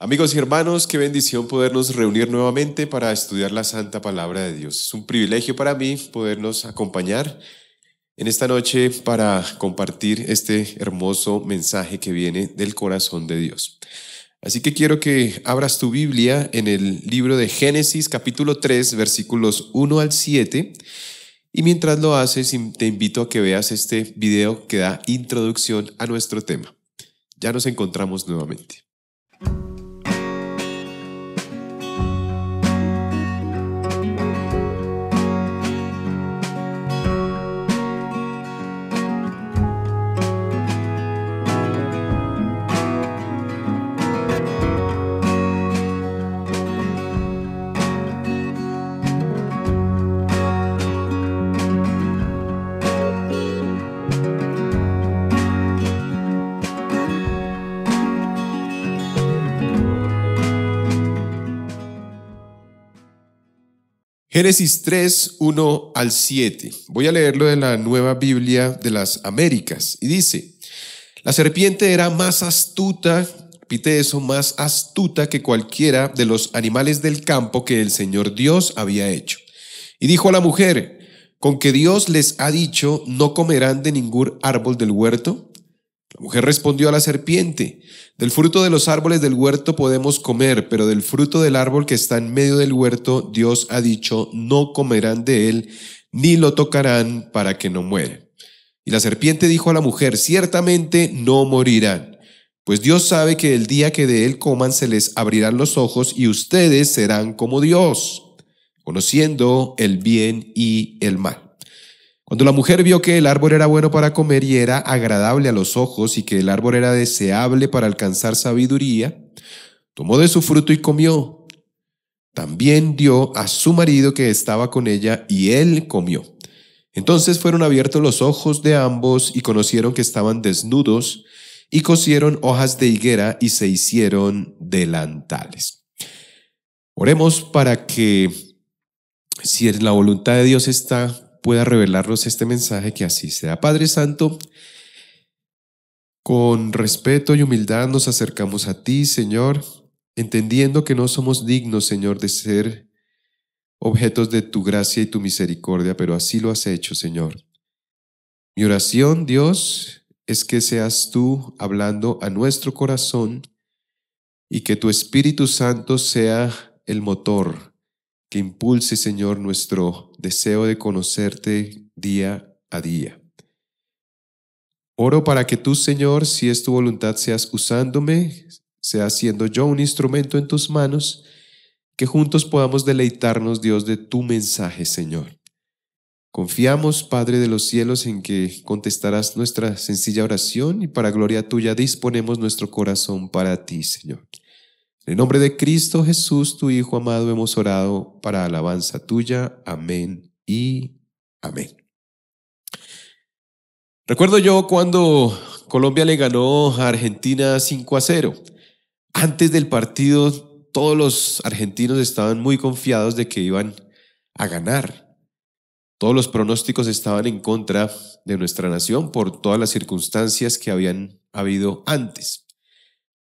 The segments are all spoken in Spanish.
Amigos y hermanos, qué bendición podernos reunir nuevamente para estudiar la Santa Palabra de Dios. Es un privilegio para mí podernos acompañar en esta noche para compartir este hermoso mensaje que viene del corazón de Dios. Así que quiero que abras tu Biblia en el libro de Génesis capítulo 3 versículos 1 al 7 y mientras lo haces te invito a que veas este video que da introducción a nuestro tema. Ya nos encontramos nuevamente. Génesis 3, 1 al 7. Voy a leerlo de la nueva Biblia de las Américas. Y dice, la serpiente era más astuta, repite eso, más astuta que cualquiera de los animales del campo que el Señor Dios había hecho. Y dijo a la mujer, con que Dios les ha dicho, no comerán de ningún árbol del huerto. La mujer respondió a la serpiente, del fruto de los árboles del huerto podemos comer, pero del fruto del árbol que está en medio del huerto Dios ha dicho, no comerán de él, ni lo tocarán para que no muera. Y la serpiente dijo a la mujer, ciertamente no morirán, pues Dios sabe que el día que de él coman se les abrirán los ojos y ustedes serán como Dios, conociendo el bien y el mal. Cuando la mujer vio que el árbol era bueno para comer y era agradable a los ojos y que el árbol era deseable para alcanzar sabiduría, tomó de su fruto y comió. También dio a su marido que estaba con ella y él comió. Entonces fueron abiertos los ojos de ambos y conocieron que estaban desnudos y cosieron hojas de higuera y se hicieron delantales. Oremos para que si es la voluntad de Dios está pueda revelarnos este mensaje que así sea. Padre Santo, con respeto y humildad nos acercamos a ti, Señor, entendiendo que no somos dignos, Señor, de ser objetos de tu gracia y tu misericordia, pero así lo has hecho, Señor. Mi oración, Dios, es que seas tú hablando a nuestro corazón y que tu Espíritu Santo sea el motor que impulse, Señor, nuestro deseo de conocerte día a día. Oro para que tú, Señor, si es tu voluntad, seas usándome, sea siendo yo un instrumento en tus manos, que juntos podamos deleitarnos, Dios, de tu mensaje, Señor. Confiamos, Padre de los cielos, en que contestarás nuestra sencilla oración y para gloria tuya disponemos nuestro corazón para ti, Señor. En el nombre de Cristo Jesús, tu Hijo amado, hemos orado para alabanza tuya. Amén y amén. Recuerdo yo cuando Colombia le ganó a Argentina 5 a 0. Antes del partido, todos los argentinos estaban muy confiados de que iban a ganar. Todos los pronósticos estaban en contra de nuestra nación por todas las circunstancias que habían habido antes.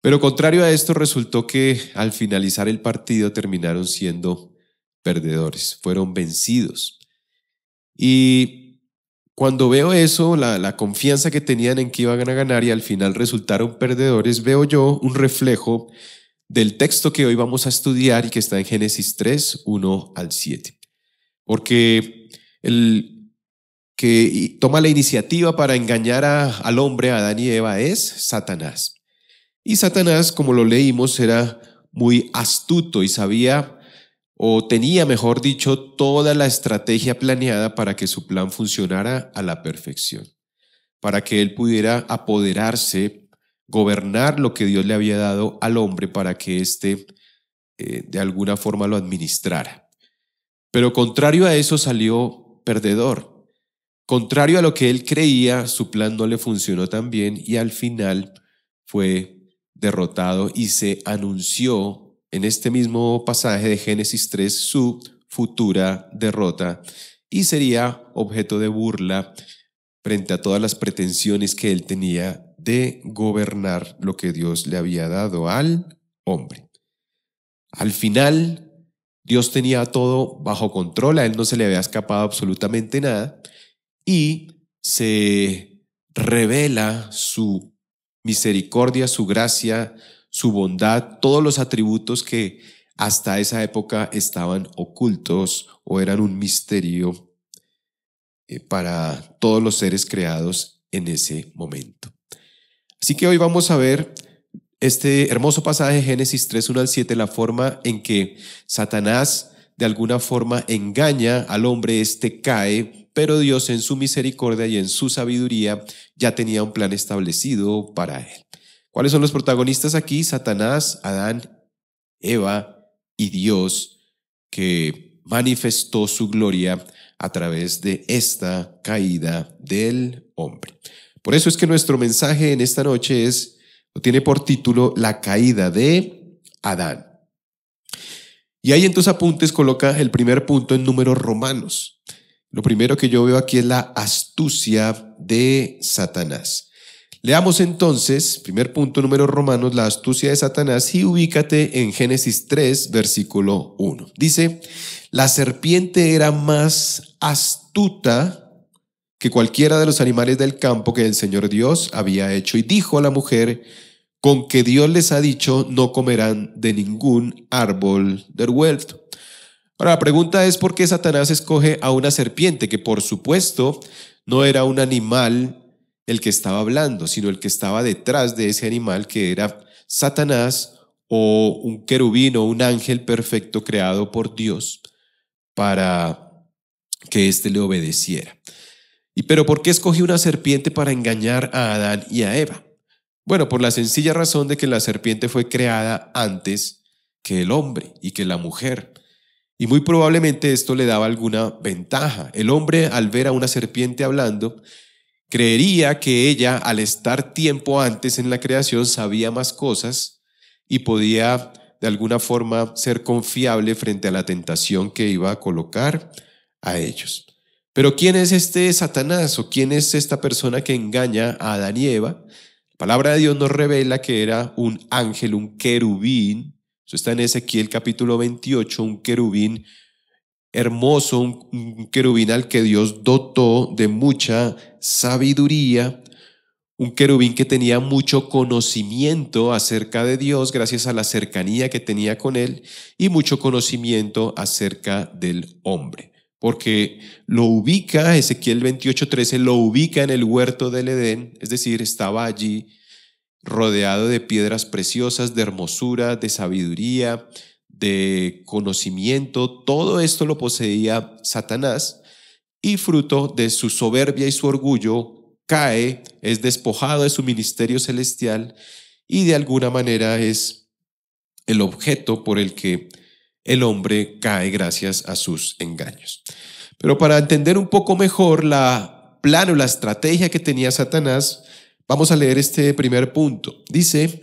Pero contrario a esto, resultó que al finalizar el partido terminaron siendo perdedores, fueron vencidos. Y cuando veo eso, la, confianza que tenían en que iban a ganar y al final resultaron perdedores, veo yo un reflejo del texto que hoy vamos a estudiar y que está en Génesis 3, 1 al 7. Porque el que toma la iniciativa para engañar al hombre, a Adán y Eva, es Satanás. Y Satanás, como lo leímos, era muy astuto y sabía o tenía, mejor dicho, toda la estrategia planeada para que su plan funcionara a la perfección, para que él pudiera apoderarse, gobernar lo que Dios le había dado al hombre para que éste eh, de alguna forma lo administrara. Pero contrario a eso salió perdedor. Contrario a lo que él creía, su plan no le funcionó tan bien y al final fue derrotado y se anunció en este mismo pasaje de Génesis 3 su futura derrota y sería objeto de burla frente a todas las pretensiones que él tenía de gobernar lo que Dios le había dado al hombre. Al final, Dios tenía todo bajo control, a él no se le había escapado absolutamente nada y se revela su misericordia, su gracia, su bondad, todos los atributos que hasta esa época estaban ocultos o eran un misterio eh, para todos los seres creados en ese momento. Así que hoy vamos a ver este hermoso pasaje de Génesis 3, 1 al 7, la forma en que Satanás de alguna forma engaña al hombre, este cae pero Dios en su misericordia y en su sabiduría ya tenía un plan establecido para él. ¿Cuáles son los protagonistas aquí? Satanás, Adán, Eva y Dios, que manifestó su gloria a través de esta caída del hombre. Por eso es que nuestro mensaje en esta noche es, lo tiene por título, La caída de Adán. Y ahí en tus apuntes coloca el primer punto en números romanos. Lo primero que yo veo aquí es la astucia de Satanás. Leamos entonces, primer punto número Romanos, la astucia de Satanás y ubícate en Génesis 3, versículo 1. Dice, la serpiente era más astuta que cualquiera de los animales del campo que el Señor Dios había hecho y dijo a la mujer, con que Dios les ha dicho, no comerán de ningún árbol del huerto. Ahora, la pregunta es por qué Satanás escoge a una serpiente, que por supuesto no era un animal el que estaba hablando, sino el que estaba detrás de ese animal, que era Satanás o un querubín o un ángel perfecto creado por Dios para que éste le obedeciera. ¿Y pero por qué escogió una serpiente para engañar a Adán y a Eva? Bueno, por la sencilla razón de que la serpiente fue creada antes que el hombre y que la mujer. Y muy probablemente esto le daba alguna ventaja. El hombre, al ver a una serpiente hablando, creería que ella, al estar tiempo antes en la creación, sabía más cosas y podía de alguna forma ser confiable frente a la tentación que iba a colocar a ellos. Pero ¿quién es este Satanás o quién es esta persona que engaña a Adán y Eva? La palabra de Dios nos revela que era un ángel, un querubín, está en Ezequiel capítulo 28, un querubín hermoso, un, un querubín al que Dios dotó de mucha sabiduría, un querubín que tenía mucho conocimiento acerca de Dios gracias a la cercanía que tenía con él y mucho conocimiento acerca del hombre, porque lo ubica, Ezequiel 28:13 lo ubica en el huerto del Edén, es decir, estaba allí rodeado de piedras preciosas, de hermosura, de sabiduría, de conocimiento. Todo esto lo poseía Satanás y fruto de su soberbia y su orgullo cae, es despojado de su ministerio celestial y de alguna manera es el objeto por el que el hombre cae gracias a sus engaños. Pero para entender un poco mejor la plano, la estrategia que tenía Satanás, Vamos a leer este primer punto. Dice,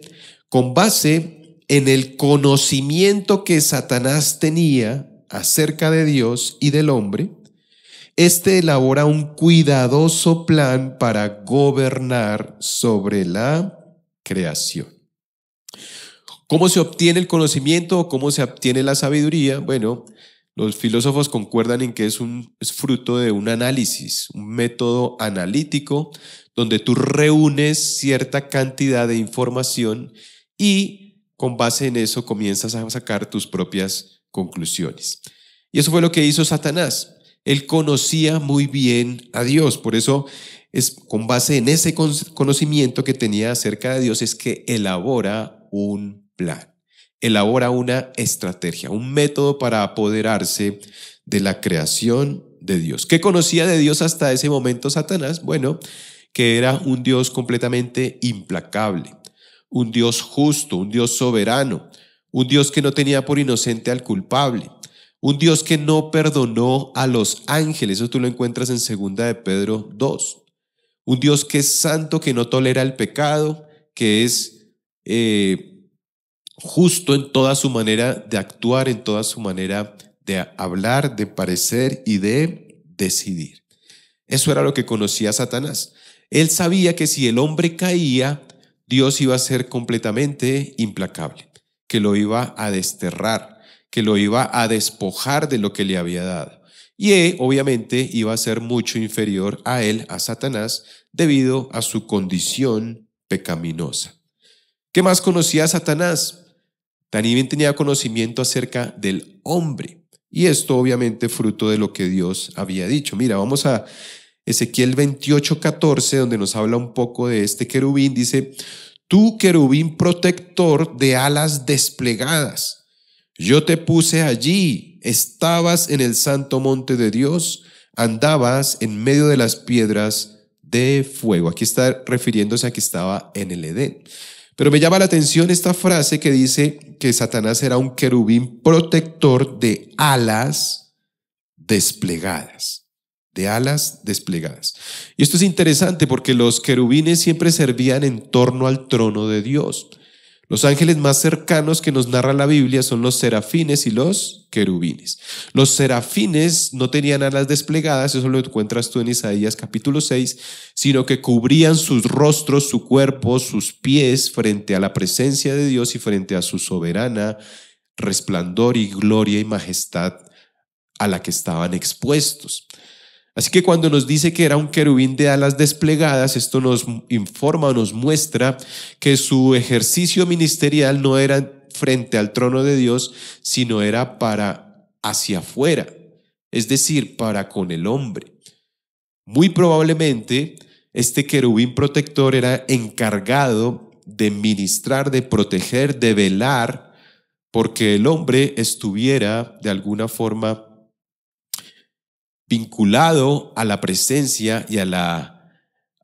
con base en el conocimiento que Satanás tenía acerca de Dios y del hombre, este elabora un cuidadoso plan para gobernar sobre la creación. ¿Cómo se obtiene el conocimiento o cómo se obtiene la sabiduría? Bueno, los filósofos concuerdan en que es un es fruto de un análisis, un método analítico donde tú reúnes cierta cantidad de información y con base en eso comienzas a sacar tus propias conclusiones. Y eso fue lo que hizo Satanás. Él conocía muy bien a Dios, por eso es con base en ese conocimiento que tenía acerca de Dios es que elabora un plan, elabora una estrategia, un método para apoderarse de la creación de Dios. ¿Qué conocía de Dios hasta ese momento Satanás? Bueno, que era un Dios completamente implacable, un Dios justo, un Dios soberano, un Dios que no tenía por inocente al culpable, un Dios que no perdonó a los ángeles, eso tú lo encuentras en segunda de Pedro 2. Un Dios que es santo, que no tolera el pecado, que es eh, justo en toda su manera de actuar, en toda su manera de hablar, de parecer y de decidir. Eso era lo que conocía Satanás. Él sabía que si el hombre caía, Dios iba a ser completamente implacable, que lo iba a desterrar, que lo iba a despojar de lo que le había dado. Y él, e, obviamente iba a ser mucho inferior a él, a Satanás, debido a su condición pecaminosa. ¿Qué más conocía Satanás? También tenía conocimiento acerca del hombre. Y esto obviamente fruto de lo que Dios había dicho. Mira, vamos a Ezequiel 28, donde nos habla un poco de este querubín, dice, tú querubín protector de alas desplegadas, yo te puse allí, estabas en el santo monte de Dios, andabas en medio de las piedras de fuego. Aquí está refiriéndose a que estaba en el Edén. Pero me llama la atención esta frase que dice que Satanás era un querubín protector de alas desplegadas de alas desplegadas. Y esto es interesante porque los querubines siempre servían en torno al trono de Dios. Los ángeles más cercanos que nos narra la Biblia son los serafines y los querubines. Los serafines no tenían alas desplegadas, eso lo encuentras tú en Isaías capítulo 6, sino que cubrían sus rostros, su cuerpo, sus pies frente a la presencia de Dios y frente a su soberana resplandor y gloria y majestad a la que estaban expuestos. Así que cuando nos dice que era un querubín de alas desplegadas, esto nos informa, o nos muestra que su ejercicio ministerial no era frente al trono de Dios, sino era para hacia afuera, es decir, para con el hombre. Muy probablemente este querubín protector era encargado de ministrar, de proteger, de velar, porque el hombre estuviera de alguna forma vinculado a la presencia y a, la,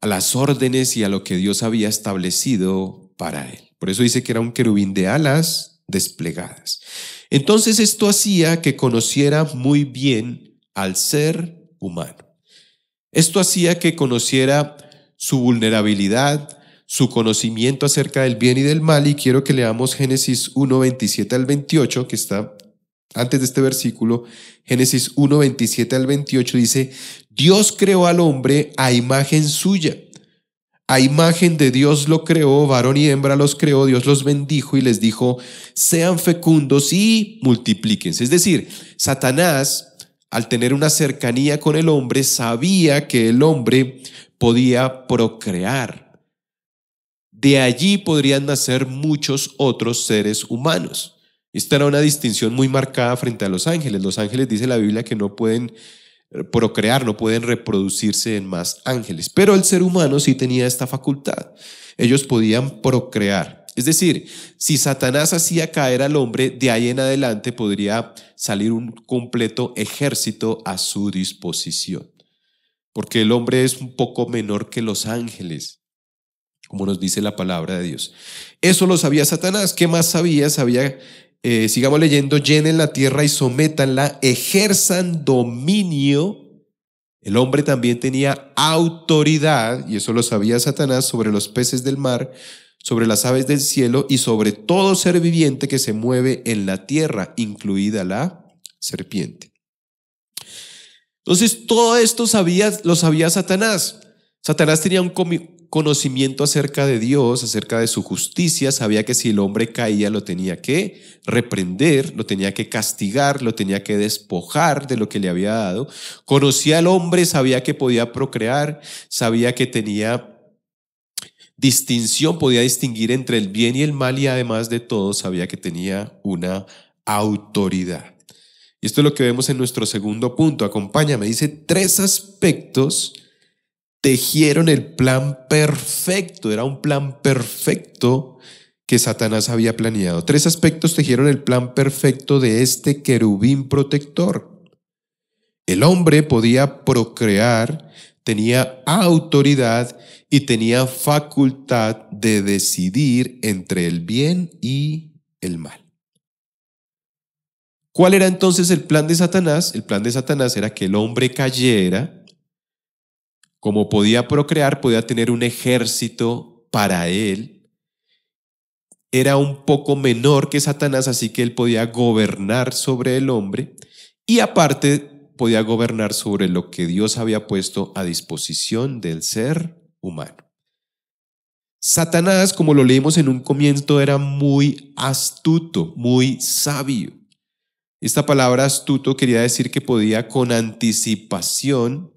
a las órdenes y a lo que Dios había establecido para él. Por eso dice que era un querubín de alas desplegadas. Entonces esto hacía que conociera muy bien al ser humano. Esto hacía que conociera su vulnerabilidad, su conocimiento acerca del bien y del mal, y quiero que leamos Génesis 1, 27 al 28, que está antes de este versículo, Génesis 1, 27 al 28 dice, Dios creó al hombre a imagen suya. A imagen de Dios lo creó, varón y hembra los creó, Dios los bendijo y les dijo, sean fecundos y multiplíquense. Es decir, Satanás, al tener una cercanía con el hombre, sabía que el hombre podía procrear. De allí podrían nacer muchos otros seres humanos. Esta era una distinción muy marcada frente a los ángeles. Los ángeles dice la Biblia que no pueden eh, procrear, no pueden reproducirse en más ángeles, pero el ser humano sí tenía esta facultad. Ellos podían procrear. Es decir, si Satanás hacía caer al hombre, de ahí en adelante podría salir un completo ejército a su disposición. Porque el hombre es un poco menor que los ángeles como nos dice la palabra de Dios. Eso lo sabía Satanás. ¿Qué más sabía? Sabía eh, sigamos leyendo, llenen la tierra y sométanla, ejerzan dominio. El hombre también tenía autoridad, y eso lo sabía Satanás, sobre los peces del mar, sobre las aves del cielo y sobre todo ser viviente que se mueve en la tierra, incluida la serpiente. Entonces, todo esto sabía, lo sabía Satanás. Satanás tenía un, conocimiento acerca de Dios, acerca de su justicia, sabía que si el hombre caía lo tenía que reprender, lo tenía que castigar, lo tenía que despojar de lo que le había dado. Conocía al hombre, sabía que podía procrear, sabía que tenía distinción, podía distinguir entre el bien y el mal y además de todo sabía que tenía una autoridad. Y esto es lo que vemos en nuestro segundo punto. Acompáñame, dice tres aspectos tejieron el plan perfecto, era un plan perfecto que Satanás había planeado. Tres aspectos tejieron el plan perfecto de este querubín protector. El hombre podía procrear, tenía autoridad y tenía facultad de decidir entre el bien y el mal. ¿Cuál era entonces el plan de Satanás? El plan de Satanás era que el hombre cayera, como podía procrear, podía tener un ejército para él. Era un poco menor que Satanás, así que él podía gobernar sobre el hombre y aparte podía gobernar sobre lo que Dios había puesto a disposición del ser humano. Satanás, como lo leímos en un comienzo, era muy astuto, muy sabio. Esta palabra astuto quería decir que podía con anticipación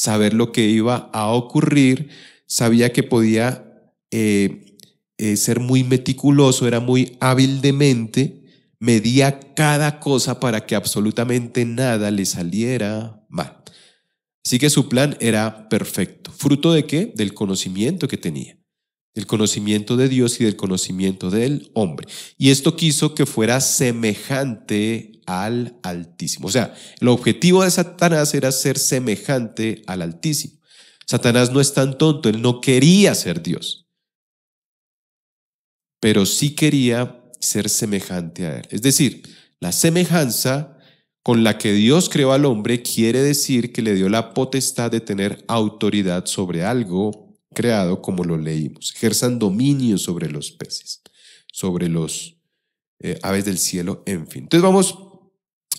saber lo que iba a ocurrir, sabía que podía eh, eh, ser muy meticuloso, era muy hábil de mente, medía cada cosa para que absolutamente nada le saliera mal. Así que su plan era perfecto. ¿Fruto de qué? Del conocimiento que tenía el conocimiento de Dios y del conocimiento del hombre. Y esto quiso que fuera semejante al Altísimo. O sea, el objetivo de Satanás era ser semejante al Altísimo. Satanás no es tan tonto, él no quería ser Dios, pero sí quería ser semejante a él. Es decir, la semejanza con la que Dios creó al hombre quiere decir que le dio la potestad de tener autoridad sobre algo creado como lo leímos, ejerzan dominio sobre los peces, sobre los eh, aves del cielo, en fin. Entonces vamos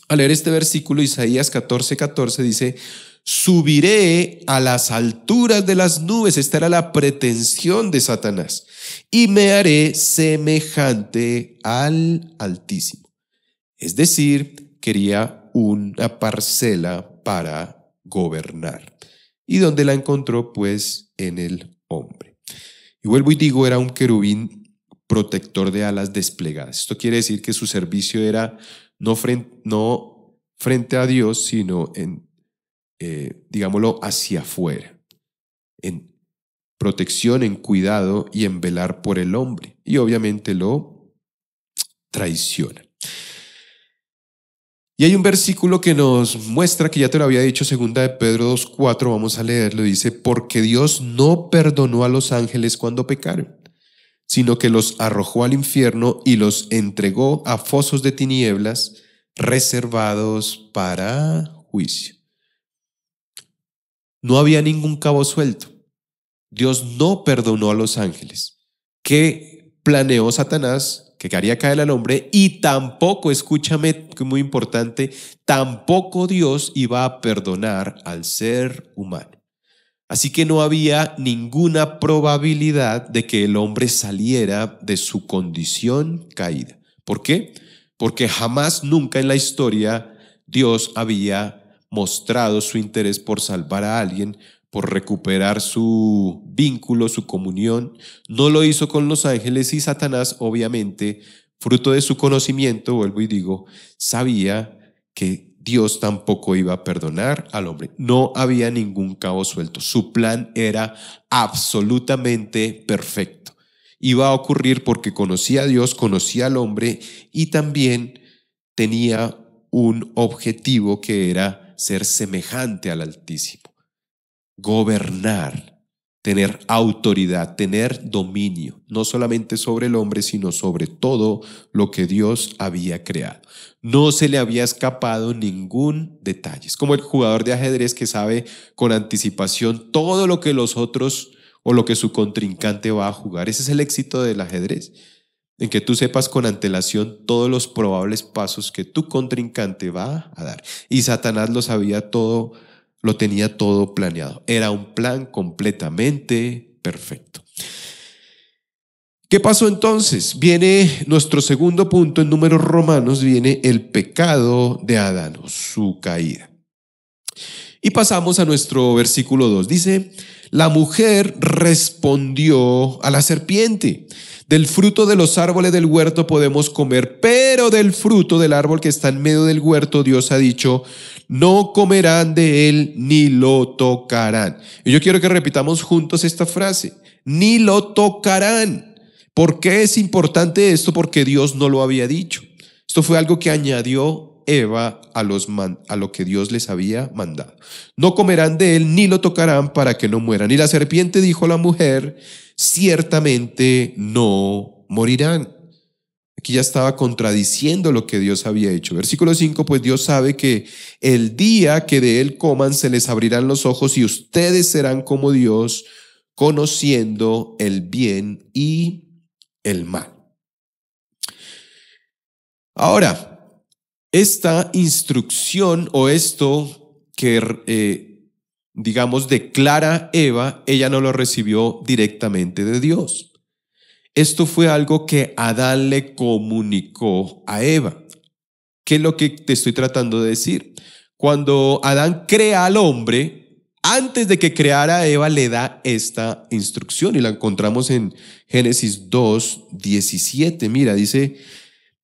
a leer este versículo, Isaías 14, 14 dice, subiré a las alturas de las nubes, esta era la pretensión de Satanás, y me haré semejante al Altísimo. Es decir, quería una parcela para gobernar y donde la encontró pues en el hombre. Y vuelvo y digo, era un querubín protector de alas desplegadas. Esto quiere decir que su servicio era no frente, no frente a Dios, sino en, eh, digámoslo, hacia afuera, en protección, en cuidado y en velar por el hombre. Y obviamente lo traiciona. Y hay un versículo que nos muestra que ya te lo había dicho, segunda de Pedro 2.4, vamos a leerlo, dice, porque Dios no perdonó a los ángeles cuando pecaron, sino que los arrojó al infierno y los entregó a fosos de tinieblas reservados para juicio. No había ningún cabo suelto. Dios no perdonó a los ángeles. ¿Qué planeó Satanás que haría caer al hombre y tampoco, escúchame, que muy importante, tampoco Dios iba a perdonar al ser humano. Así que no había ninguna probabilidad de que el hombre saliera de su condición caída. ¿Por qué? Porque jamás nunca en la historia Dios había mostrado su interés por salvar a alguien, por recuperar su vínculo, su comunión. No lo hizo con los ángeles y Satanás, obviamente, fruto de su conocimiento, vuelvo y digo, sabía que Dios tampoco iba a perdonar al hombre. No había ningún cabo suelto. Su plan era absolutamente perfecto. Iba a ocurrir porque conocía a Dios, conocía al hombre y también tenía un objetivo que era ser semejante al Altísimo, gobernar tener autoridad, tener dominio, no solamente sobre el hombre, sino sobre todo lo que Dios había creado. No se le había escapado ningún detalle. Es como el jugador de ajedrez que sabe con anticipación todo lo que los otros o lo que su contrincante va a jugar. Ese es el éxito del ajedrez, en que tú sepas con antelación todos los probables pasos que tu contrincante va a dar. Y Satanás lo sabía todo lo tenía todo planeado. Era un plan completamente perfecto. ¿Qué pasó entonces? Viene nuestro segundo punto en números romanos, viene el pecado de Adán, su caída. Y pasamos a nuestro versículo 2. Dice, la mujer respondió a la serpiente, del fruto de los árboles del huerto podemos comer, pero del fruto del árbol que está en medio del huerto Dios ha dicho, no comerán de él ni lo tocarán. Y yo quiero que repitamos juntos esta frase, ni lo tocarán. ¿Por qué es importante esto? Porque Dios no lo había dicho. Esto fue algo que añadió Eva a, los a lo que Dios les había mandado. No comerán de él ni lo tocarán para que no mueran. Y la serpiente dijo a la mujer, ciertamente no morirán. Aquí ya estaba contradiciendo lo que Dios había hecho. Versículo 5, pues Dios sabe que el día que de él coman se les abrirán los ojos y ustedes serán como Dios, conociendo el bien y el mal. Ahora, esta instrucción o esto que, eh, digamos, declara Eva, ella no lo recibió directamente de Dios. Esto fue algo que Adán le comunicó a Eva. ¿Qué es lo que te estoy tratando de decir? Cuando Adán crea al hombre, antes de que creara a Eva le da esta instrucción y la encontramos en Génesis 2, 17. Mira, dice,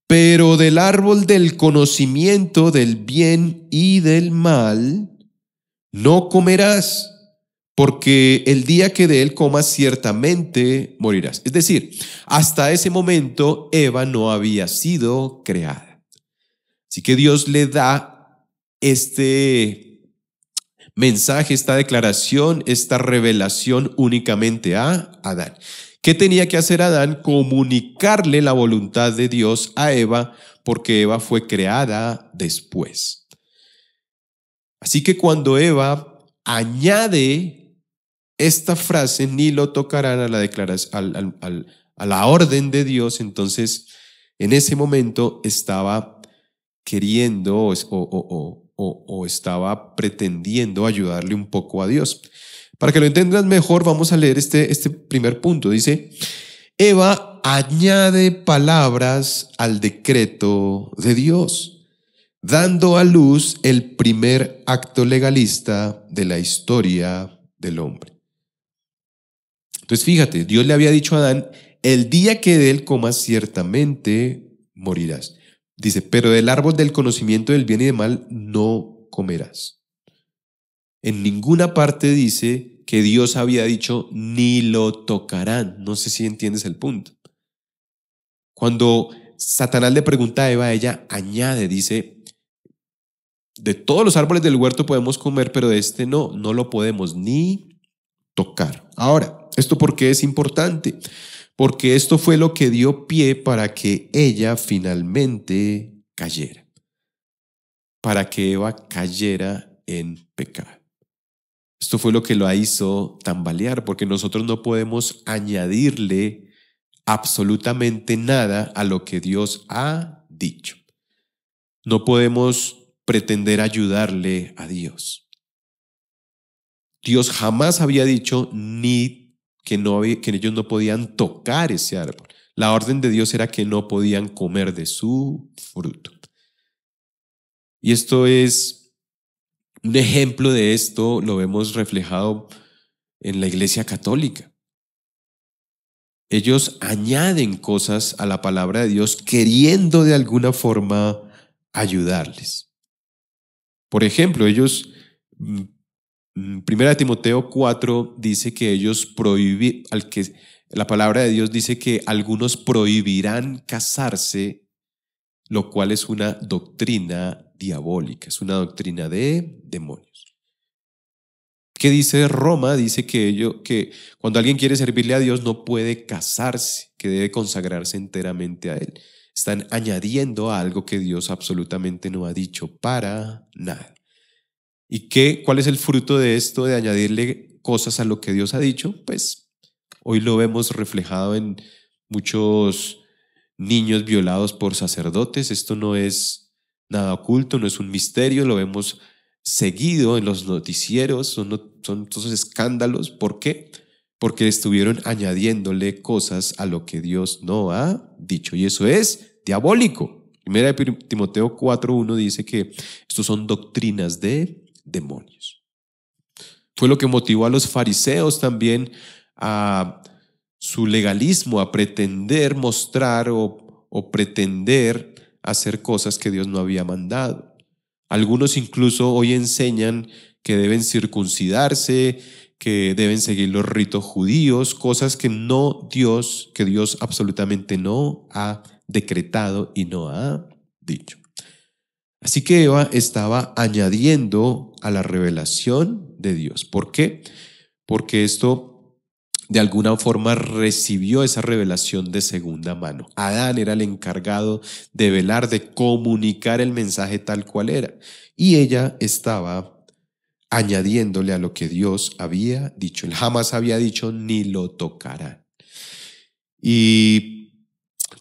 pero del árbol del conocimiento del bien y del mal no comerás porque el día que de él comas ciertamente morirás. Es decir, hasta ese momento Eva no había sido creada. Así que Dios le da este mensaje, esta declaración, esta revelación únicamente a Adán. ¿Qué tenía que hacer Adán? Comunicarle la voluntad de Dios a Eva, porque Eva fue creada después. Así que cuando Eva añade esta frase ni lo tocarán a la, orden de Dios, entonces en ese momento estaba queriendo o, estaba pretendiendo ayudarle un poco a Dios. Para que lo entiendas mejor, vamos a leer este, este primer punto. Dice, Eva añade palabras al decreto de Dios, dando a luz el primer acto legalista de la historia del hombre. Entonces fíjate, Dios le había dicho a Adán, el día que de él comas ciertamente morirás. Dice, pero del árbol del conocimiento del bien y del mal no comerás. En ninguna parte dice que Dios había dicho, ni lo tocarán. No sé si entiendes el punto. Cuando Satanás le pregunta a Eva, ella añade, dice, de todos los árboles del huerto podemos comer, pero de este no, no lo podemos ni tocar. Ahora, esto porque es importante, porque esto fue lo que dio pie para que ella finalmente cayera, para que Eva cayera en pecado. Esto fue lo que lo hizo tambalear, porque nosotros no podemos añadirle absolutamente nada a lo que Dios ha dicho. No podemos pretender ayudarle a Dios. Dios jamás había dicho, ni que, no, ellos no podían tocar ese árbol. La orden de Dios era que no podían comer de su fruto. Y esto es un ejemplo de esto, lo vemos reflejado en la Iglesia Católica. Ellos añaden cosas a la palabra de Dios queriendo de alguna forma ayudarles. Por ejemplo, ellos mm, Mm, Primera de Timoteo 4 dice que ellos prohíbe al que la palabra de Dios dice que algunos prohibirán casarse, lo cual es una doctrina diabólica, es una doctrina de demonios. ¿Qué dice Roma? Dice que, que cuando alguien quiere servirle a Dios no puede casarse, que debe consagrarse enteramente a Él. Están añadiendo algo que Dios absolutamente no ha dicho para nada. ¿Y qué, cuál es el fruto de esto, de añadirle cosas a lo que Dios ha dicho? Pues hoy lo vemos reflejado en muchos niños violados por sacerdotes. Esto no es nada oculto, no es un misterio, lo vemos seguido en los noticieros, son, todos escándalos. ¿Por qué? Porque estuvieron añadiéndole cosas a lo que Dios no ha dicho. Y eso es diabólico. Primera de Timoteo 4.1 dice que estos son doctrinas de demonios. Fue lo que motivó a los fariseos también a su legalismo, a pretender mostrar o, o pretender hacer cosas que Dios no había mandado. Algunos incluso hoy enseñan que deben circuncidarse, que deben seguir los ritos judíos, cosas que no Dios, que Dios absolutamente no ha decretado y no ha dicho. Así que Eva estaba añadiendo a la revelación de Dios. ¿Por qué? Porque esto de alguna forma recibió esa revelación de segunda mano. Adán era el encargado de velar, de comunicar el mensaje tal cual era. Y ella estaba añadiéndole a lo que Dios había dicho. Él jamás había dicho ni lo tocará. Y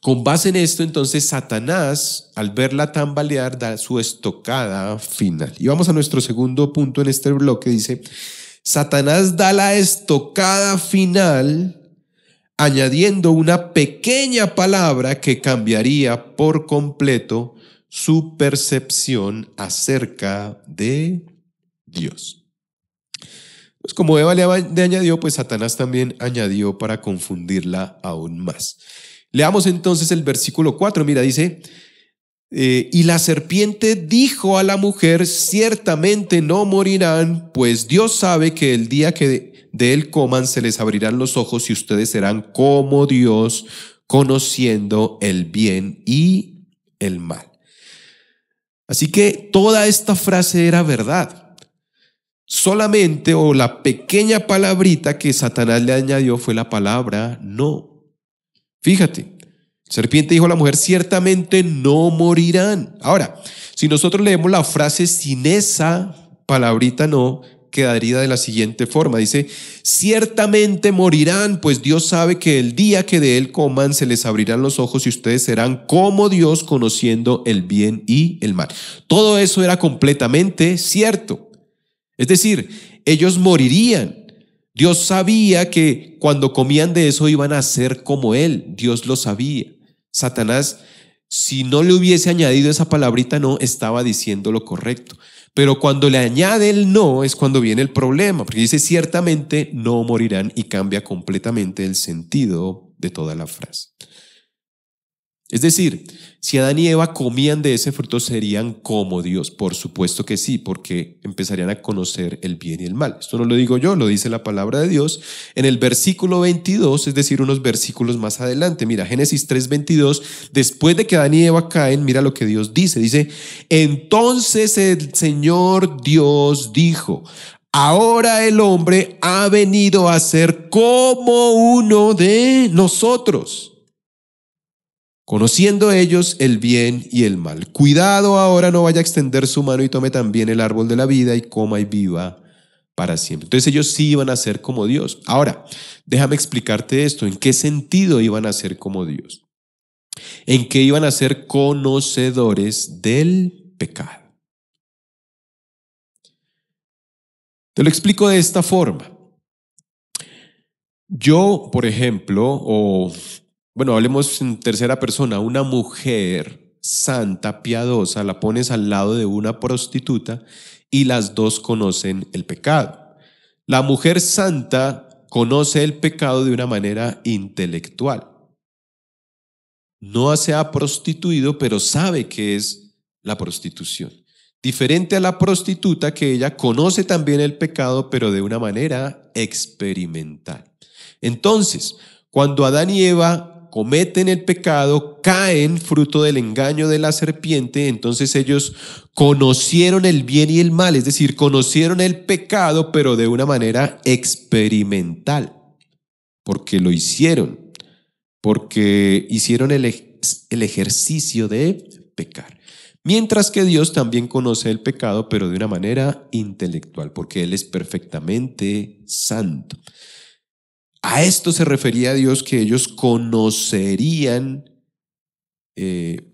con base en esto, entonces Satanás, al verla tambalear, da su estocada final. Y vamos a nuestro segundo punto en este bloque. Dice, Satanás da la estocada final añadiendo una pequeña palabra que cambiaría por completo su percepción acerca de Dios. Pues como Eva le añadió, pues Satanás también añadió para confundirla aún más. Leamos entonces el versículo 4, mira, dice, eh, y la serpiente dijo a la mujer, ciertamente no morirán, pues Dios sabe que el día que de él coman se les abrirán los ojos y ustedes serán como Dios, conociendo el bien y el mal. Así que toda esta frase era verdad. Solamente o la pequeña palabrita que Satanás le añadió fue la palabra no. Fíjate, serpiente dijo a la mujer, ciertamente no morirán. Ahora, si nosotros leemos la frase sin esa palabrita no, quedaría de la siguiente forma. Dice, ciertamente morirán, pues Dios sabe que el día que de él coman se les abrirán los ojos y ustedes serán como Dios conociendo el bien y el mal. Todo eso era completamente cierto. Es decir, ellos morirían, Dios sabía que cuando comían de eso iban a ser como Él. Dios lo sabía. Satanás, si no le hubiese añadido esa palabrita no, estaba diciendo lo correcto. Pero cuando le añade el no es cuando viene el problema, porque dice ciertamente no morirán y cambia completamente el sentido de toda la frase. Es decir, si Adán y Eva comían de ese fruto, serían como Dios. Por supuesto que sí, porque empezarían a conocer el bien y el mal. Esto no lo digo yo, lo dice la palabra de Dios en el versículo 22, es decir, unos versículos más adelante. Mira, Génesis 3:22, después de que Adán y Eva caen, mira lo que Dios dice. Dice, entonces el Señor Dios dijo, ahora el hombre ha venido a ser como uno de nosotros conociendo ellos el bien y el mal. Cuidado ahora, no vaya a extender su mano y tome también el árbol de la vida y coma y viva para siempre. Entonces ellos sí iban a ser como Dios. Ahora, déjame explicarte esto, ¿en qué sentido iban a ser como Dios? En qué iban a ser conocedores del pecado. Te lo explico de esta forma. Yo, por ejemplo, o bueno, hablemos en tercera persona, una mujer santa, piadosa, la pones al lado de una prostituta y las dos conocen el pecado. La mujer santa conoce el pecado de una manera intelectual. No se ha prostituido, pero sabe que es la prostitución. Diferente a la prostituta que ella conoce también el pecado, pero de una manera experimental. Entonces, cuando Adán y Eva cometen el pecado, caen fruto del engaño de la serpiente, entonces ellos conocieron el bien y el mal, es decir, conocieron el pecado, pero de una manera experimental, porque lo hicieron, porque hicieron el, ejercicio de pecar. Mientras que Dios también conoce el pecado, pero de una manera intelectual, porque Él es perfectamente santo. A esto se refería Dios que ellos conocerían eh,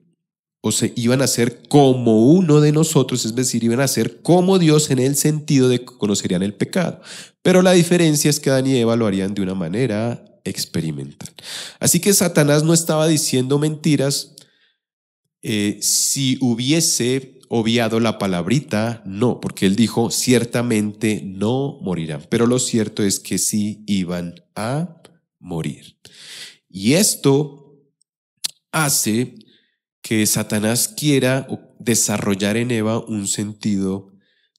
o se iban a hacer como uno de nosotros, es decir, iban a ser como Dios en el sentido de que conocerían el pecado. Pero la diferencia es que Adán y Eva lo harían de una manera experimental. Así que Satanás no estaba diciendo mentiras eh, si hubiese obviado la palabrita no, porque él dijo, ciertamente no morirán, pero lo cierto es que sí iban a morir. Y esto hace que Satanás quiera desarrollar en Eva un sentido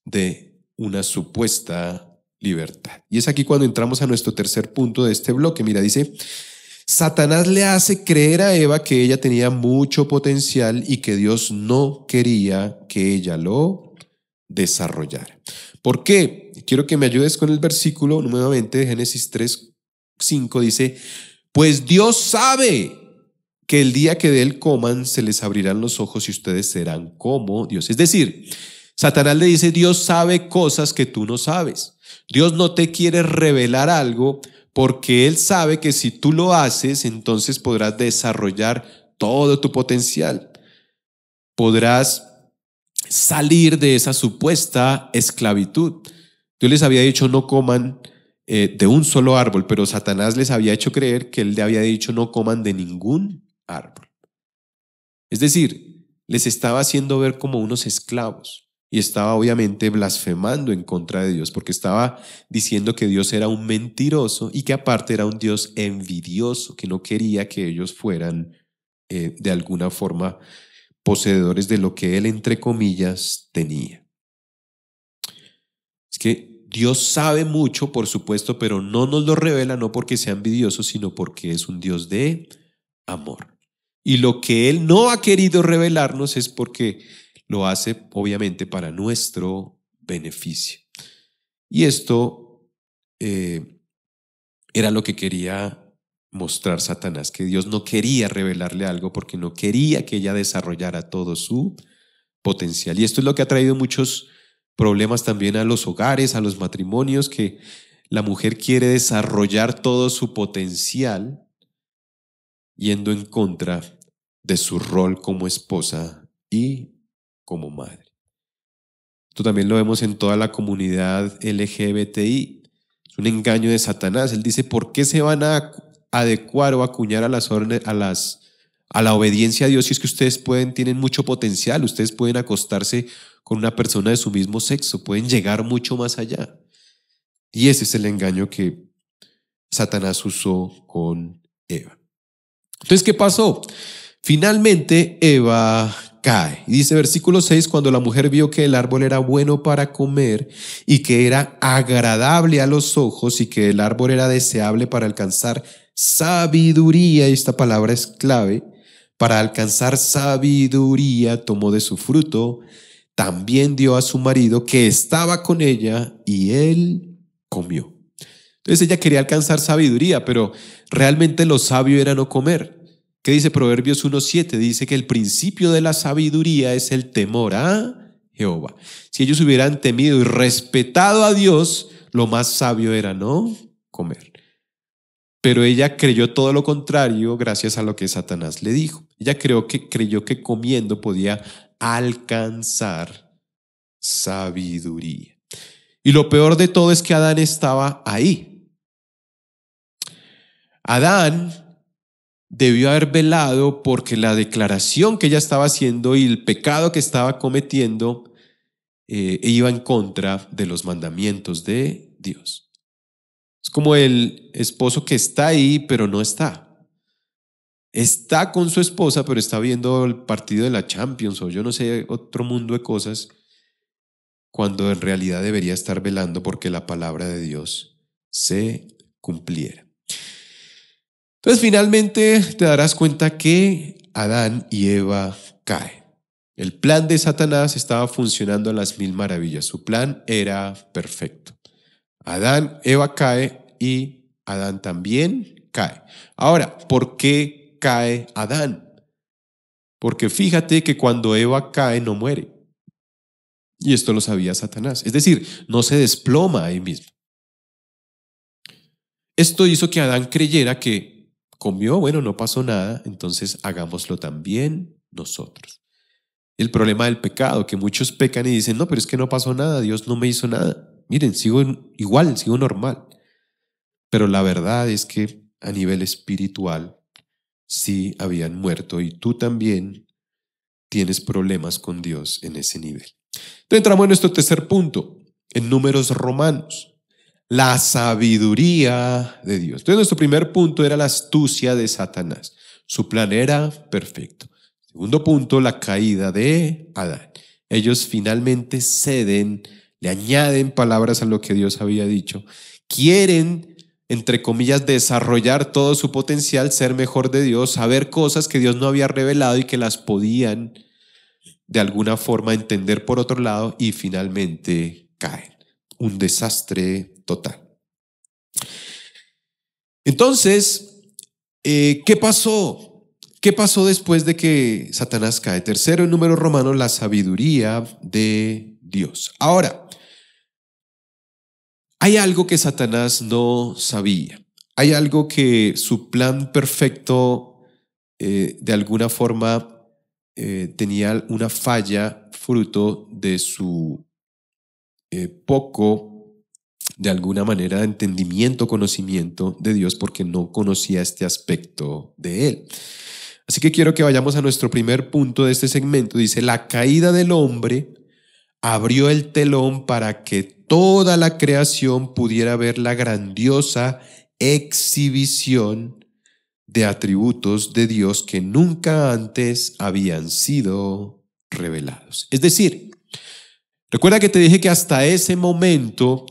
de una supuesta libertad. Y es aquí cuando entramos a nuestro tercer punto de este bloque. Mira, dice, Satanás le hace creer a Eva que ella tenía mucho potencial y que Dios no quería que ella lo desarrollara. ¿Por qué? Quiero que me ayudes con el versículo nuevamente de Génesis 3, 5. Dice, pues Dios sabe que el día que de él coman se les abrirán los ojos y ustedes serán como Dios. Es decir, Satanás le dice, Dios sabe cosas que tú no sabes. Dios no te quiere revelar algo porque Él sabe que si tú lo haces, entonces podrás desarrollar todo tu potencial. Podrás salir de esa supuesta esclavitud. Dios les había dicho no coman eh, de un solo árbol, pero Satanás les había hecho creer que Él le había dicho no coman de ningún árbol. Es decir, les estaba haciendo ver como unos esclavos y estaba obviamente blasfemando en contra de Dios porque estaba diciendo que Dios era un mentiroso y que aparte era un Dios envidioso, que no quería que ellos fueran eh, de alguna forma poseedores de lo que él entre comillas tenía. Es que Dios sabe mucho, por supuesto, pero no nos lo revela no porque sea envidioso, sino porque es un Dios de amor. Y lo que él no ha querido revelarnos es porque lo hace obviamente para nuestro beneficio. Y esto eh, era lo que quería mostrar Satanás, que Dios no quería revelarle algo porque no quería que ella desarrollara todo su potencial. Y esto es lo que ha traído muchos problemas también a los hogares, a los matrimonios, que la mujer quiere desarrollar todo su potencial yendo en contra de su rol como esposa y como madre. Esto también lo vemos en toda la comunidad LGBTI. Es un engaño de Satanás. Él dice, ¿por qué se van a adecuar o acuñar a las órdenes, a las a la obediencia a Dios si es que ustedes pueden tienen mucho potencial, ustedes pueden acostarse con una persona de su mismo sexo, pueden llegar mucho más allá. Y ese es el engaño que Satanás usó con Eva. Entonces, ¿qué pasó? Finalmente Eva cae. Y dice versículo 6, cuando la mujer vio que el árbol era bueno para comer y que era agradable a los ojos y que el árbol era deseable para alcanzar sabiduría, y esta palabra es clave, para alcanzar sabiduría tomó de su fruto, también dio a su marido que estaba con ella y él comió. Entonces ella quería alcanzar sabiduría, pero realmente lo sabio era no comer. ¿Qué dice Proverbios 1.7? Dice que el principio de la sabiduría es el temor a Jehová. Si ellos hubieran temido y respetado a Dios, lo más sabio era no comer. Pero ella creyó todo lo contrario gracias a lo que Satanás le dijo. Ella creyó que, creyó que comiendo podía alcanzar sabiduría. Y lo peor de todo es que Adán estaba ahí. Adán debió haber velado porque la declaración que ella estaba haciendo y el pecado que estaba cometiendo eh, iba en contra de los mandamientos de Dios. Es como el esposo que está ahí, pero no está. Está con su esposa, pero está viendo el partido de la Champions o yo no sé, otro mundo de cosas, cuando en realidad debería estar velando porque la palabra de Dios se cumpliera. Entonces finalmente te darás cuenta que Adán y Eva caen. El plan de Satanás estaba funcionando a las mil maravillas. Su plan era perfecto. Adán, Eva cae y Adán también cae. Ahora, ¿por qué cae Adán? Porque fíjate que cuando Eva cae no muere. Y esto lo sabía Satanás. Es decir, no se desploma ahí mismo. Esto hizo que Adán creyera que comió, bueno, no pasó nada, entonces hagámoslo también nosotros. El problema del pecado, que muchos pecan y dicen, no, pero es que no pasó nada, Dios no me hizo nada. Miren, sigo igual, sigo normal. Pero la verdad es que a nivel espiritual sí habían muerto y tú también tienes problemas con Dios en ese nivel. Entonces entramos en nuestro tercer punto, en números romanos la sabiduría de Dios. Entonces nuestro primer punto era la astucia de Satanás. Su plan era perfecto. Segundo punto, la caída de Adán. Ellos finalmente ceden, le añaden palabras a lo que Dios había dicho. Quieren, entre comillas, desarrollar todo su potencial, ser mejor de Dios, saber cosas que Dios no había revelado y que las podían de alguna forma entender por otro lado y finalmente caen. Un desastre Tota. Entonces, eh, ¿qué pasó? ¿Qué pasó después de que Satanás cae? Tercero, en número romano, la sabiduría de Dios. Ahora, hay algo que Satanás no sabía. Hay algo que su plan perfecto eh, de alguna forma eh, tenía una falla fruto de su poco de alguna manera entendimiento, conocimiento de Dios, porque no conocía este aspecto de Él. Así que quiero que vayamos a nuestro primer punto de este segmento. Dice, la caída del hombre abrió el telón para que toda la creación pudiera ver la grandiosa exhibición de atributos de Dios que nunca antes habían sido revelados. Es decir, recuerda que te dije que hasta ese momento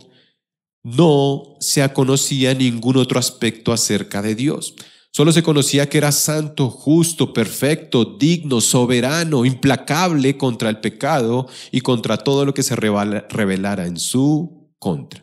no se conocía ningún otro aspecto acerca de Dios. Solo se conocía que era santo, justo, perfecto, digno, soberano, implacable contra el pecado y contra todo lo que se revelara en su contra.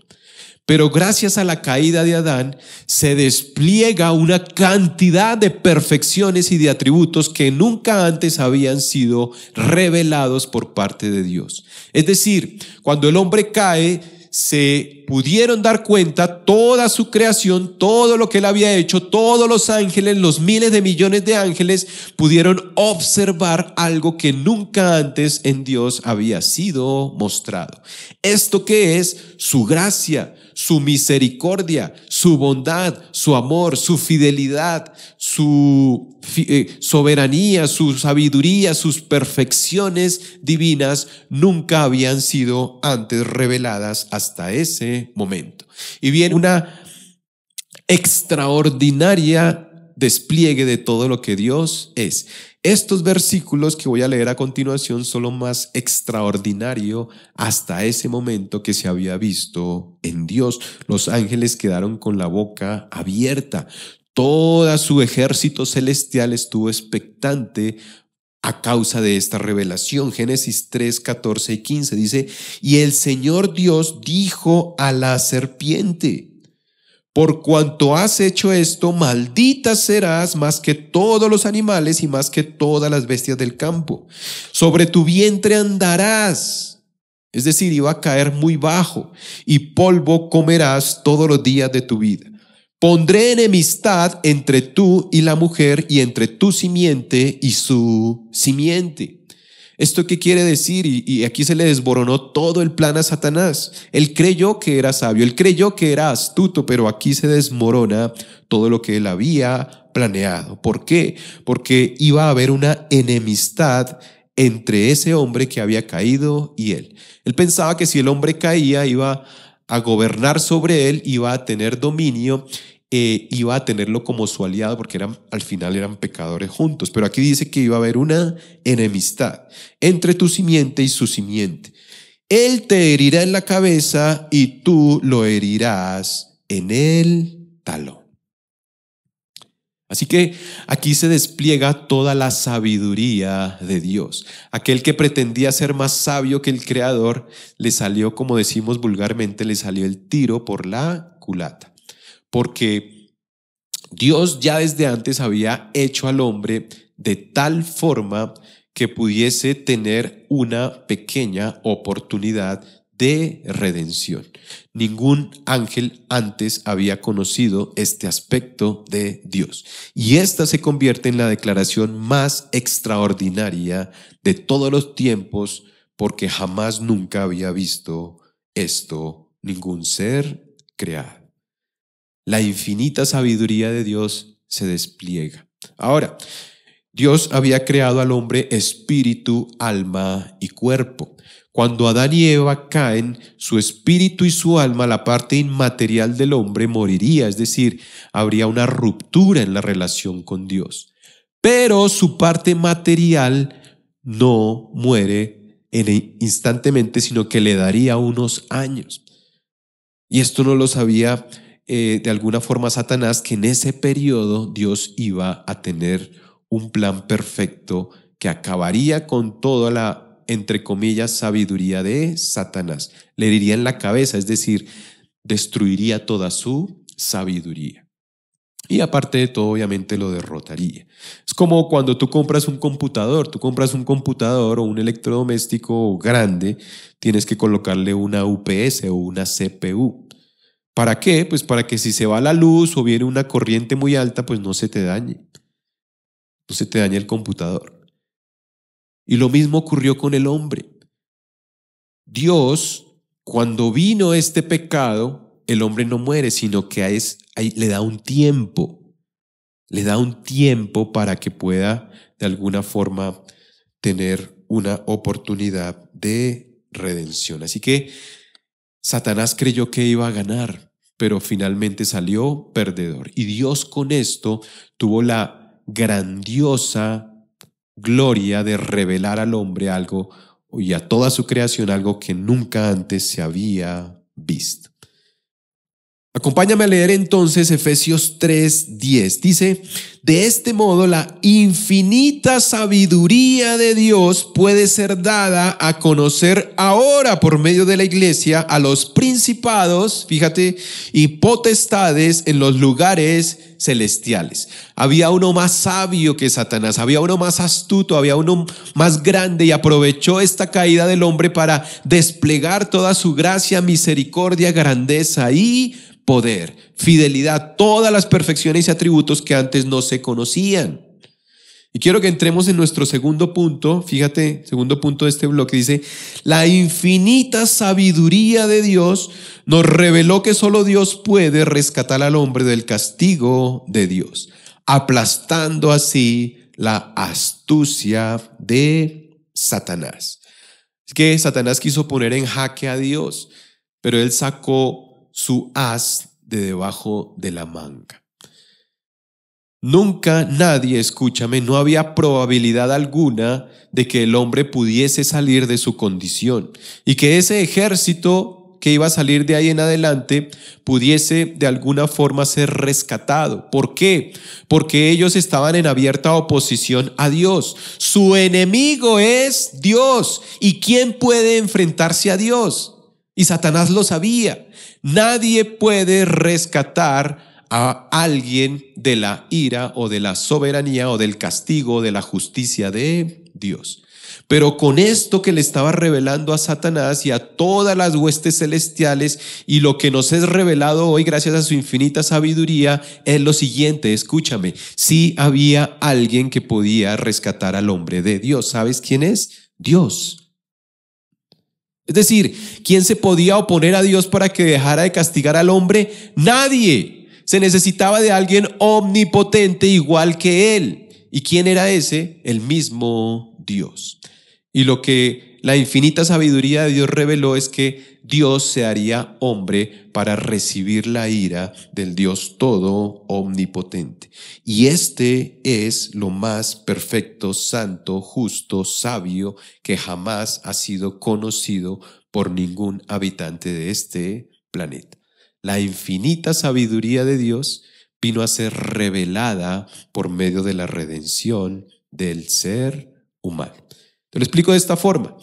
Pero gracias a la caída de Adán se despliega una cantidad de perfecciones y de atributos que nunca antes habían sido revelados por parte de Dios. Es decir, cuando el hombre cae, se pudieron dar cuenta toda su creación, todo lo que él había hecho, todos los ángeles, los miles de millones de ángeles, pudieron observar algo que nunca antes en Dios había sido mostrado. Esto que es su gracia, su misericordia, su bondad, su amor, su fidelidad, su eh, soberanía, su sabiduría, sus perfecciones divinas, nunca habían sido antes reveladas hasta ese momento. Y viene una extraordinaria despliegue de todo lo que Dios es. Estos versículos que voy a leer a continuación son lo más extraordinario hasta ese momento que se había visto en Dios. Los ángeles quedaron con la boca abierta. Todo su ejército celestial estuvo expectante a causa de esta revelación. Génesis 3, 14 y 15 dice, y el Señor Dios dijo a la serpiente, por cuanto has hecho esto, maldita serás más que todos los animales y más que todas las bestias del campo. Sobre tu vientre andarás. Es decir, iba a caer muy bajo y polvo comerás todos los días de tu vida. Pondré enemistad entre tú y la mujer y entre tu simiente y su simiente. ¿Esto qué quiere decir? Y, aquí se le desmoronó todo el plan a Satanás. Él creyó que era sabio, él creyó que era astuto, pero aquí se desmorona todo lo que él había planeado. ¿Por qué? Porque iba a haber una enemistad entre ese hombre que había caído y él. Él pensaba que si el hombre caía iba a gobernar sobre él, iba a tener dominio, eh, iba a tenerlo como su aliado, porque eran, al final eran pecadores juntos. Pero aquí dice que iba a haber una enemistad entre tu simiente y su simiente. Él te herirá en la cabeza y tú lo herirás en el talón. Así que aquí se despliega toda la sabiduría de Dios. Aquel que pretendía ser más sabio que el Creador, le salió, como decimos vulgarmente, le salió el tiro por la culata. Porque Dios ya desde antes había hecho al hombre de tal forma que pudiese tener una pequeña oportunidad de redención. Ningún ángel antes había conocido este aspecto de Dios. Y esta se convierte en la declaración más extraordinaria de todos los tiempos porque jamás nunca había visto esto ningún ser creado. La infinita sabiduría de Dios se despliega. Ahora, Dios había creado al hombre espíritu, alma y cuerpo. Cuando Adán y Eva caen, su espíritu y su alma, la parte inmaterial del hombre, moriría, es decir, habría una ruptura en la relación con Dios. Pero su parte material no muere instantáneamente, sino que le daría unos años. Y esto no lo sabía eh, de alguna forma Satanás, que en ese periodo Dios iba a tener un plan perfecto que acabaría con toda la entre comillas, sabiduría de Satanás. Le diría en la cabeza, es decir, destruiría toda su sabiduría. Y aparte de todo, obviamente lo derrotaría. Es como cuando tú compras un computador, tú compras un computador o un electrodoméstico grande, tienes que colocarle una UPS o una CPU. ¿Para qué? Pues para que si se va la luz o viene una corriente muy alta, pues no se te dañe. No se te dañe el computador. Y lo mismo ocurrió con el hombre. Dios, cuando vino este pecado, el hombre no muere, sino que le da un tiempo. Le da un tiempo para que pueda de alguna forma tener una oportunidad de redención. Así que Satanás creyó que iba a ganar, pero finalmente salió perdedor. Y Dios con esto tuvo la grandiosa gloria de revelar al hombre algo y a toda su creación algo que nunca antes se había visto. Acompáñame a leer entonces Efesios 3:10. Dice, de este modo, la infinita sabiduría de Dios puede ser dada a conocer ahora por medio de la iglesia a los principados, fíjate, y potestades en los lugares celestiales. Había uno más sabio que Satanás, había uno más astuto, había uno más grande y aprovechó esta caída del hombre para desplegar toda su gracia, misericordia, grandeza y poder, fidelidad, todas las perfecciones y atributos que antes no se conocían. Y quiero que entremos en nuestro segundo punto, fíjate, segundo punto de este bloque dice, la infinita sabiduría de Dios nos reveló que solo Dios puede rescatar al hombre del castigo de Dios, aplastando así la astucia de Satanás. Es que Satanás quiso poner en jaque a Dios, pero él sacó su haz de debajo de la manga. Nunca nadie, escúchame, no había probabilidad alguna de que el hombre pudiese salir de su condición y que ese ejército que iba a salir de ahí en adelante pudiese de alguna forma ser rescatado. ¿Por qué? Porque ellos estaban en abierta oposición a Dios. Su enemigo es Dios. ¿Y quién puede enfrentarse a Dios? Y Satanás lo sabía. Nadie puede rescatar a alguien de la ira o de la soberanía o del castigo o de la justicia de Dios. Pero con esto que le estaba revelando a Satanás y a todas las huestes celestiales y lo que nos es revelado hoy gracias a su infinita sabiduría es lo siguiente, escúchame, si sí había alguien que podía rescatar al hombre de Dios, ¿sabes quién es? Dios. Es decir, ¿quién se podía oponer a Dios para que dejara de castigar al hombre? Nadie. Se necesitaba de alguien omnipotente igual que Él. ¿Y quién era ese? El mismo Dios. Y lo que la infinita sabiduría de Dios reveló es que Dios se haría hombre para recibir la ira del Dios todo omnipotente. Y este es lo más perfecto, santo, justo, sabio que jamás ha sido conocido por ningún habitante de este planeta. La infinita sabiduría de Dios vino a ser revelada por medio de la redención del ser humano lo explico de esta forma.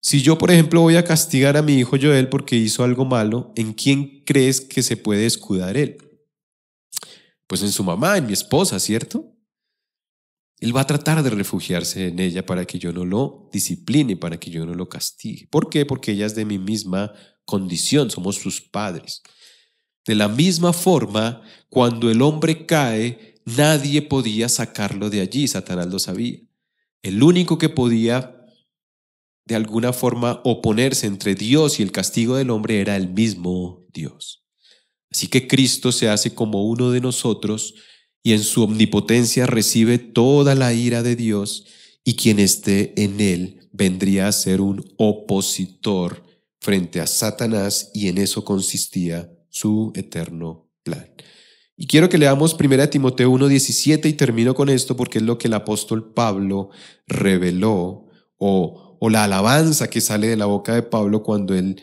Si yo, por ejemplo, voy a castigar a mi hijo Joel porque hizo algo malo, ¿en quién crees que se puede escudar él? Pues en su mamá, en mi esposa, ¿cierto? Él va a tratar de refugiarse en ella para que yo no lo discipline, para que yo no lo castigue. ¿Por qué? Porque ella es de mi misma condición, somos sus padres. De la misma forma, cuando el hombre cae, nadie podía sacarlo de allí, Satanás lo sabía el único que podía de alguna forma oponerse entre Dios y el castigo del hombre era el mismo Dios. Así que Cristo se hace como uno de nosotros y en su omnipotencia recibe toda la ira de Dios y quien esté en él vendría a ser un opositor frente a Satanás y en eso consistía su eterno plan. Y quiero que leamos 1 Timoteo 1.17 y termino con esto porque es lo que el apóstol Pablo reveló o, o la alabanza que sale de la boca de Pablo cuando él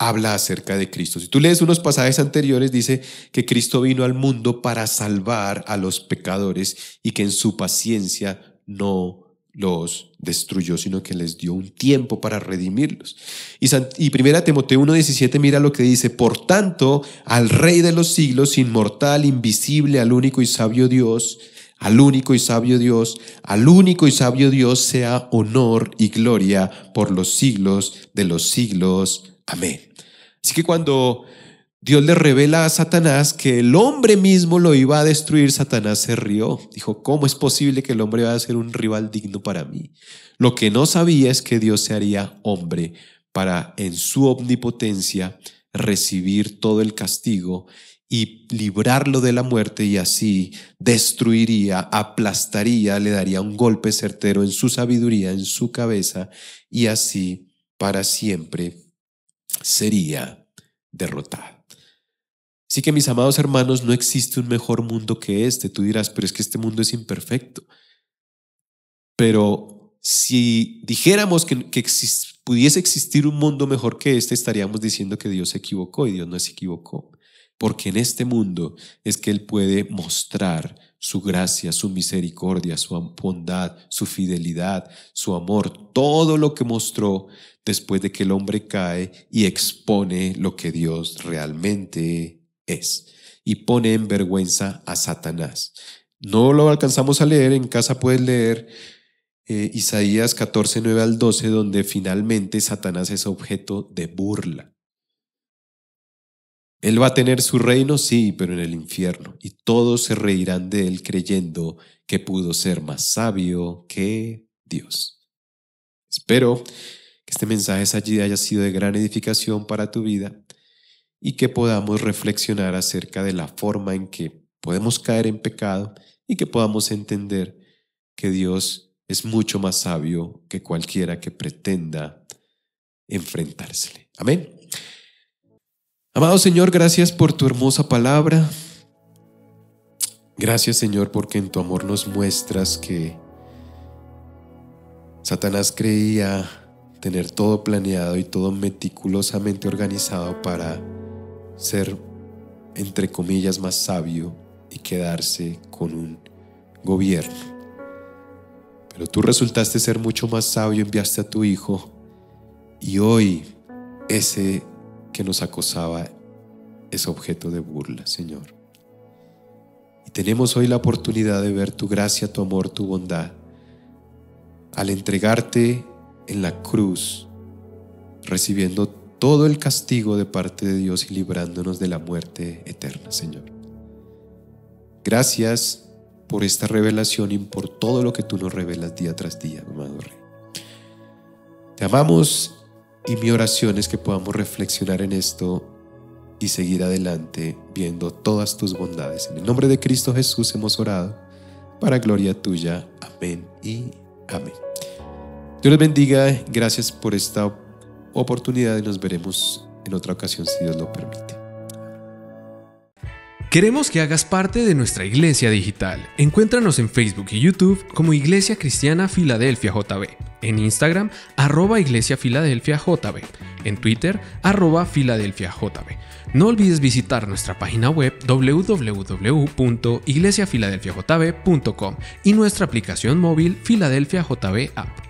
habla acerca de Cristo. Si tú lees unos pasajes anteriores, dice que Cristo vino al mundo para salvar a los pecadores y que en su paciencia no los destruyó, sino que les dio un tiempo para redimirlos. Y, y primera Timoteo 1.17 mira lo que dice, por tanto, al Rey de los siglos, inmortal, invisible, al único y sabio Dios, al único y sabio Dios, al único y sabio Dios sea honor y gloria por los siglos de los siglos. Amén. Así que cuando Dios le revela a Satanás que el hombre mismo lo iba a destruir, Satanás se rió. Dijo, ¿cómo es posible que el hombre va a ser un rival digno para mí? Lo que no sabía es que Dios se haría hombre para en su omnipotencia recibir todo el castigo y librarlo de la muerte y así destruiría, aplastaría, le daría un golpe certero en su sabiduría, en su cabeza y así para siempre sería derrotada. Así que mis amados hermanos, no existe un mejor mundo que este. Tú dirás, pero es que este mundo es imperfecto. Pero si dijéramos que, pudiese existir un mundo mejor que este, estaríamos diciendo que Dios se equivocó y Dios no se equivocó. Porque en este mundo es que Él puede mostrar su gracia, su misericordia, su bondad, su fidelidad, su amor, todo lo que mostró después de que el hombre cae y expone lo que Dios realmente es y pone en vergüenza a Satanás. No lo alcanzamos a leer, en casa puedes leer eh, Isaías 14, 9 al 12, donde finalmente Satanás es objeto de burla. Él va a tener su reino, sí, pero en el infierno, y todos se reirán de él creyendo que pudo ser más sabio que Dios. Espero que este mensaje allí haya sido de gran edificación para tu vida y que podamos reflexionar acerca de la forma en que podemos caer en pecado y que podamos entender que Dios es mucho más sabio que cualquiera que pretenda enfrentársele. Amén. Amado Señor, gracias por tu hermosa palabra. Gracias Señor porque en tu amor nos muestras que Satanás creía tener todo planeado y todo meticulosamente organizado para ser, entre comillas, más sabio y quedarse con un gobierno. Pero tú resultaste ser mucho más sabio, enviaste a tu Hijo y hoy ese que nos acosaba es objeto de burla, Señor. Y tenemos hoy la oportunidad de ver tu gracia, tu amor, tu bondad, al entregarte en la cruz, recibiendo todo el castigo de parte de Dios y librándonos de la muerte eterna, Señor. Gracias por esta revelación y por todo lo que tú nos revelas día tras día, amado Rey. Te amamos y mi oración es que podamos reflexionar en esto y seguir adelante viendo todas tus bondades. En el nombre de Cristo Jesús hemos orado, para gloria tuya. Amén y amén. Dios les bendiga, gracias por esta oportunidad y nos veremos en otra ocasión si Dios lo permite. Queremos que hagas parte de nuestra iglesia digital. Encuéntranos en Facebook y YouTube como Iglesia Cristiana Filadelfia JB, en Instagram arroba Iglesia Filadelfia JB, en Twitter arroba Filadelfia JB. No olvides visitar nuestra página web www.iglesiafiladelfiajb.com y nuestra aplicación móvil Filadelfia JB App.